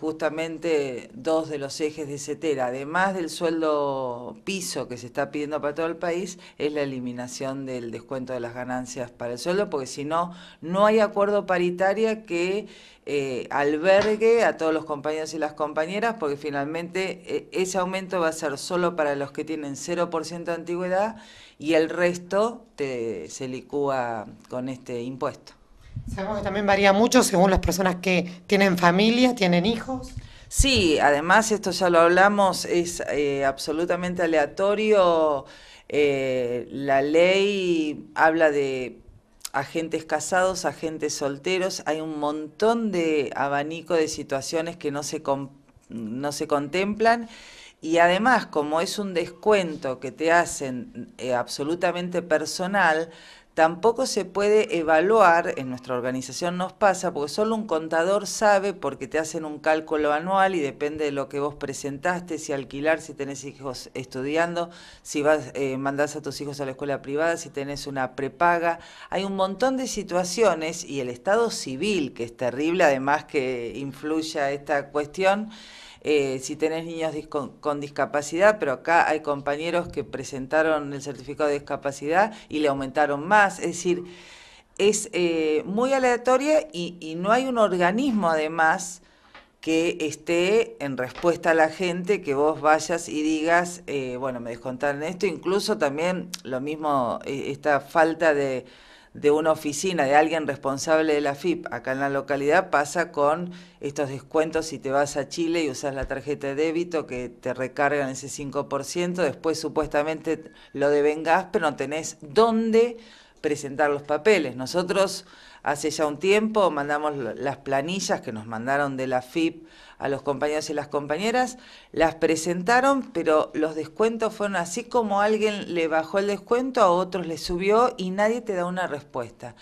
justamente dos de los ejes de CETERA. Además del sueldo piso que se está pidiendo para todo el país, es la eliminación del descuento de las ganancias para el sueldo, porque si no, no hay acuerdo paritaria que eh, albergue a todos los compañeros y las compañeras, porque finalmente eh, ese aumento va a ser solo para los que tienen 0% de antigüedad y el resto te, se licúa con este impuesto. Sabemos que también varía mucho según las personas que tienen familia, tienen hijos. Sí, además esto ya lo hablamos, es eh, absolutamente aleatorio. Eh, la ley habla de agentes casados, agentes solteros, hay un montón de abanico de situaciones que no se, no se contemplan y además, como es un descuento que te hacen eh, absolutamente personal, tampoco se puede evaluar, en nuestra organización nos pasa, porque solo un contador sabe, porque te hacen un cálculo anual y depende de lo que vos presentaste, si alquilar, si tenés hijos estudiando, si vas, eh, mandás a tus hijos a la escuela privada, si tenés una prepaga. Hay un montón de situaciones y el estado civil, que es terrible, además que influya esta cuestión, eh, si tenés niños con, discapacidad, pero acá hay compañeros que presentaron el certificado de discapacidad y le aumentaron más. Es decir, es eh, muy aleatoria y, no hay un organismo además que esté en respuesta a la gente, que vos vayas y digas, eh, bueno, me descontaron esto, incluso también lo mismo, esta falta de de una oficina de alguien responsable de la FIP acá en la localidad pasa con estos descuentos si te vas a Chile y usas la tarjeta de débito que te recargan ese 5%, después supuestamente lo devengas, pero no tenés dónde presentar los papeles. Nosotros hace ya un tiempo mandamos las planillas que nos mandaron de la FIP a los compañeros y las compañeras, las presentaron, pero los descuentos fueron así como alguien le bajó el descuento, a otros le subió y nadie te da una respuesta.